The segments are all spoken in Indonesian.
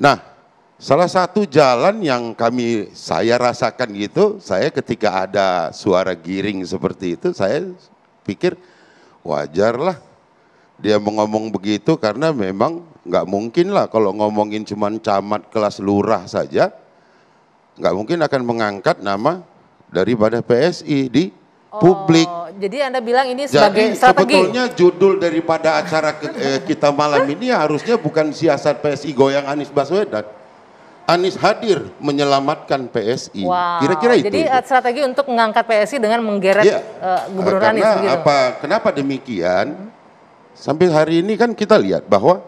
Nah, salah satu jalan yang kami saya rasakan gitu, saya ketika ada suara giring seperti itu, saya pikir wajarlah dia mengomong begitu karena memang nggak mungkin lah kalau ngomongin cuma camat kelas lurah saja, nggak mungkin akan mengangkat nama daripada PSI di publik. Oh, jadi Anda bilang ini sebagai jadi, strategi. Sebetulnya judul daripada acara ke, eh, kita malam ini harusnya bukan siasat PSI goyang Anies Baswedan. Anies hadir menyelamatkan PSI. Wow. Kira-kira itu. Jadi eh, strategi untuk mengangkat PSI dengan menggeret ya, uh, Gubernur eh, Anies. Begitu. Apa, kenapa demikian? Sampai hari ini kan kita lihat bahwa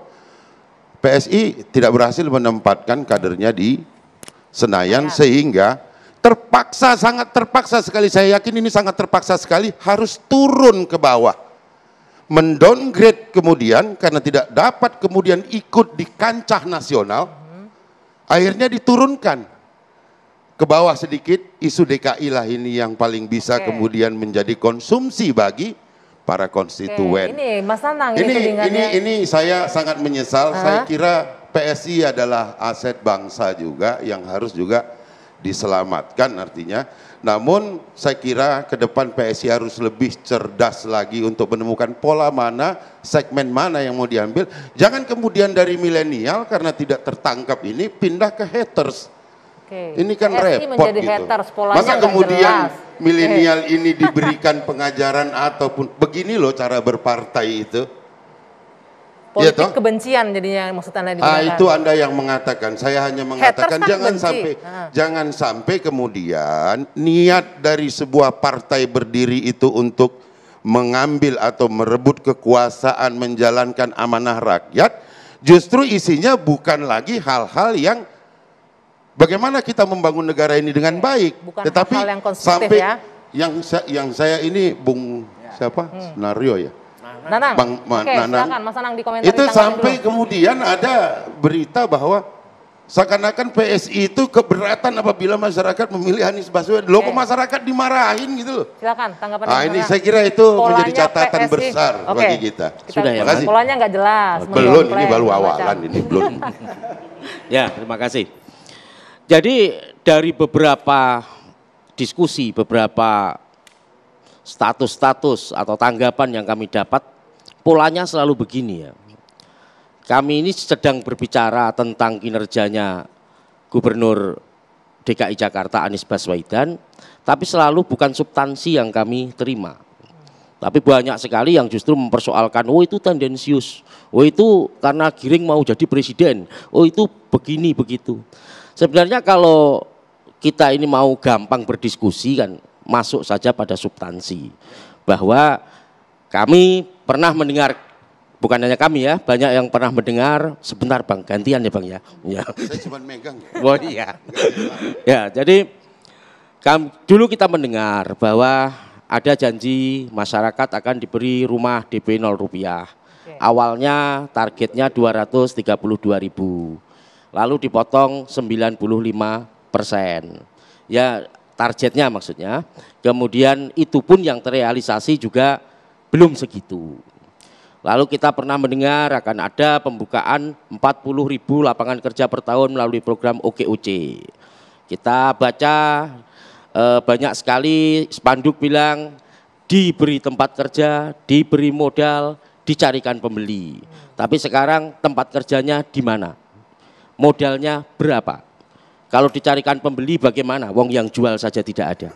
PSI tidak berhasil menempatkan kadernya di Senayan ya. sehingga terpaksa, sangat terpaksa sekali, saya yakin ini sangat terpaksa sekali, harus turun ke bawah. Mendowngrade kemudian, karena tidak dapat kemudian ikut di kancah nasional, akhirnya diturunkan ke bawah sedikit, isu DKI lah ini yang paling bisa okay. kemudian menjadi konsumsi bagi para konstituen. Oke, ini Mas Nanang ini ini, ini ini saya sangat menyesal. Aha. Saya kira PSI adalah aset bangsa juga yang harus juga diselamatkan artinya. Namun saya kira ke depan PSI harus lebih cerdas lagi untuk menemukan pola mana, segmen mana yang mau diambil. Jangan kemudian dari milenial karena tidak tertangkap ini pindah ke haters. Oke. Ini kan PSI repot menjadi gitu. haters, Masa kemudian milenial ini diberikan pengajaran ataupun begini loh cara berpartai itu. Iya politik ya, kebencian jadinya maksud anda di Ah, itu anda yang mengatakan. Saya hanya mengatakan kan jangan benci. sampai ah. jangan sampai kemudian niat dari sebuah partai berdiri itu untuk mengambil atau merebut kekuasaan menjalankan amanah rakyat justru isinya bukan lagi hal-hal yang bagaimana kita membangun negara ini dengan iya, baik bukan tetapi hal -hal yang sampai ya. yang saya, yang saya ini Bung ya. siapa hmm. senario ya Nanang. Bang Ma Oke, Nanang. Silakan, Mas Nanang komentar. Itu sampai dulu. kemudian ada berita bahwa seakan-akan PSI itu keberatan apabila masyarakat memilih Anies Baswedan. Loh, kok masyarakat dimarahin gitu loh. Silakan tanggapan. Ah, ini saya kira itu polanya menjadi catatan PSI. besar Oke. bagi kita. kita Sudah ya. Makasih. Polanya enggak jelas. Okay. Belum, ini baru awalan ini belum. ya, terima kasih. Jadi dari beberapa diskusi, beberapa status-status atau tanggapan yang kami dapat polanya selalu begini ya. Kami ini sedang berbicara tentang kinerjanya Gubernur DKI Jakarta Anies Baswedan, tapi selalu bukan substansi yang kami terima. Tapi banyak sekali yang justru mempersoalkan, oh itu tendensius, oh itu karena Giring mau jadi presiden, oh itu begini begitu. Sebenarnya kalau kita ini mau gampang berdiskusi kan, masuk saja pada substansi bahwa kami pernah mendengar bukan hanya kami ya banyak yang pernah mendengar sebentar bang gantian ya bang ya ya saya cuma megang ya. oh iya ya jadi kami, dulu kita mendengar bahwa ada janji masyarakat akan diberi rumah DP 0 rupiah Oke. awalnya targetnya 232 ribu lalu dipotong 95 persen ya targetnya maksudnya. Kemudian itu pun yang terrealisasi juga belum segitu. Lalu kita pernah mendengar akan ada pembukaan 40 ribu lapangan kerja per tahun melalui program OKOC. Kita baca e, banyak sekali spanduk bilang diberi tempat kerja, diberi modal, dicarikan pembeli. Tapi sekarang tempat kerjanya di mana? Modalnya berapa? Kalau dicarikan pembeli bagaimana? Wong yang jual saja tidak ada.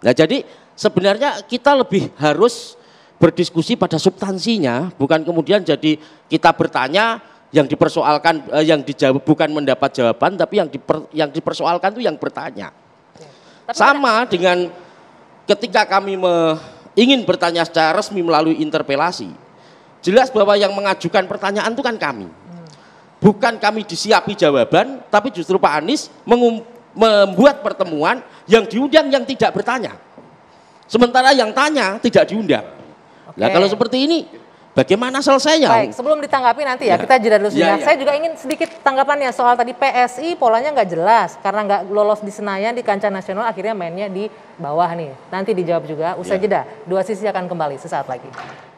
Nah, jadi sebenarnya kita lebih harus berdiskusi pada substansinya, bukan kemudian jadi kita bertanya yang dipersoalkan eh, yang dijawab bukan mendapat jawaban tapi yang diper, yang dipersoalkan itu yang bertanya. Tapi Sama ada... dengan ketika kami me, ingin bertanya secara resmi melalui interpelasi, jelas bahwa yang mengajukan pertanyaan itu kan kami bukan kami disiapi jawaban, tapi justru Pak Anies membuat pertemuan yang diundang yang tidak bertanya. Sementara yang tanya tidak diundang. Okay. Nah kalau seperti ini Bagaimana selesainya? Baik, sebelum ditanggapi nanti ya, ya. kita jeda dulu Ya, ya. Saya juga ingin sedikit tanggapannya soal tadi PSI polanya nggak jelas karena nggak lolos di Senayan di kancah nasional akhirnya mainnya di bawah nih. Nanti dijawab juga usai ya. jeda. Dua sisi akan kembali sesaat lagi.